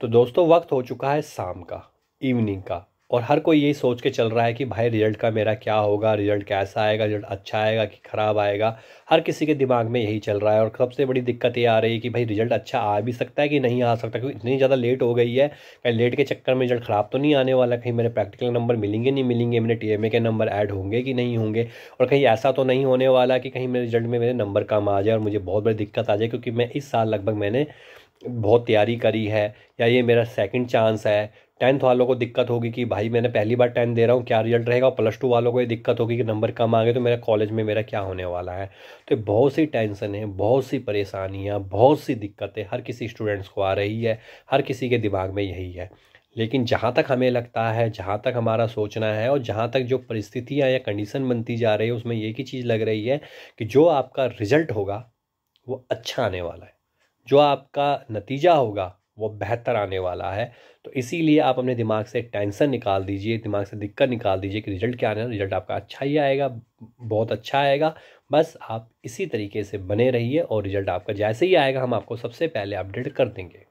तो दोस्तों वक्त हो चुका है शाम का इवनिंग का और हर कोई यही सोच के चल रहा है कि भाई रिजल्ट का मेरा क्या होगा रिजल्ट कैसा आएगा रिजल्ट अच्छा आएगा कि ख़राब आएगा हर किसी के दिमाग में यही चल रहा है और सबसे बड़ी दिक्कत ये आ रही है कि भाई रिजल्ट अच्छा आ भी सकता है कि नहीं आ सकता क्योंकि इतनी ज़्यादा लेट हो गई है कहीं लेट के चक्कर में रिजल्ट ख़राब तो नहीं आने वाला कहीं मेरे प्रैक्टिकल नंबर मिलेंगे नहीं मिलेंगे मेरे टी के नंबर ऐड होंगे कि नहीं होंगे और कहीं ऐसा तो नहीं होने वाला कि कहीं मेरे रिजल्ट में मेरे नंबर कम आ जाए और मुझे बहुत बड़ी दिक्कत आ जाए क्योंकि मैं इस साल लगभग मैंने बहुत तैयारी करी है या ये मेरा सेकंड चांस है टेंथ वालों को दिक्कत होगी कि भाई मैंने पहली बार टेंथ दे रहा हूँ क्या रिजल्ट रहेगा और प्लस टू वालों को ये दिक्कत होगी कि नंबर कम आ गए तो मेरा कॉलेज में मेरा क्या होने वाला है तो बहुत सी टेंशन है बहुत सी परेशानियाँ बहुत सी दिक्कतें हर किसी स्टूडेंट्स को आ रही है हर किसी के दिमाग में यही है लेकिन जहाँ तक हमें लगता है जहाँ तक हमारा सोचना है और जहाँ तक जो परिस्थितियाँ या कंडीशन बनती जा रही है उसमें एक ही चीज़ लग रही है कि जो आपका रिजल्ट होगा वो अच्छा आने वाला है जो आपका नतीजा होगा वो बेहतर आने वाला है तो इसीलिए आप अपने दिमाग से टेंशन निकाल दीजिए दिमाग से दिक्कत निकाल दीजिए कि रिजल्ट क्या आना रिजल्ट आपका अच्छा ही आएगा बहुत अच्छा आएगा बस आप इसी तरीके से बने रहिए और रिजल्ट आपका जैसे ही आएगा हम आपको सबसे पहले अपडेट कर देंगे